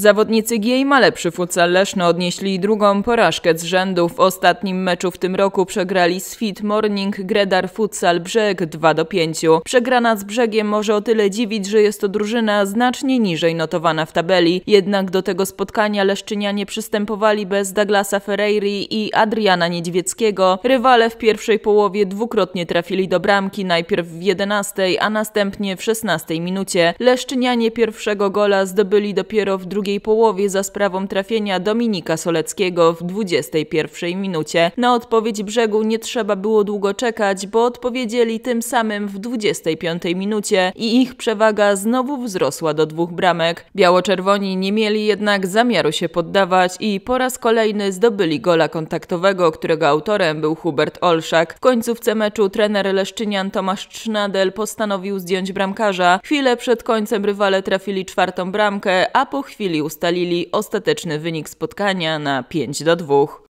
Zawodnicy ma lepszy futsal Leszno odnieśli drugą porażkę z rzędu. W ostatnim meczu w tym roku przegrali z Morning Gredar Futsal Brzeg 2 do 5. Przegrana z Brzegiem może o tyle dziwić, że jest to drużyna znacznie niżej notowana w tabeli. Jednak do tego spotkania Leszczynianie przystępowali bez Douglasa Ferreira i Adriana Niedźwieckiego. Rywale w pierwszej połowie dwukrotnie trafili do bramki, najpierw w 11, a następnie w 16 minucie. Leszczynianie pierwszego gola zdobyli dopiero w drugiej drugiej połowie za sprawą trafienia Dominika Soleckiego w 21 minucie. Na odpowiedź brzegu nie trzeba było długo czekać, bo odpowiedzieli tym samym w 25 minucie i ich przewaga znowu wzrosła do dwóch bramek. Biało-czerwoni nie mieli jednak zamiaru się poddawać i po raz kolejny zdobyli gola kontaktowego, którego autorem był Hubert Olszak. W końcówce meczu trener Leszczynian Tomasz Trznadel postanowił zdjąć bramkarza. Chwilę przed końcem rywale trafili czwartą bramkę, a po chwili ustalili ostateczny wynik spotkania na 5 do 2.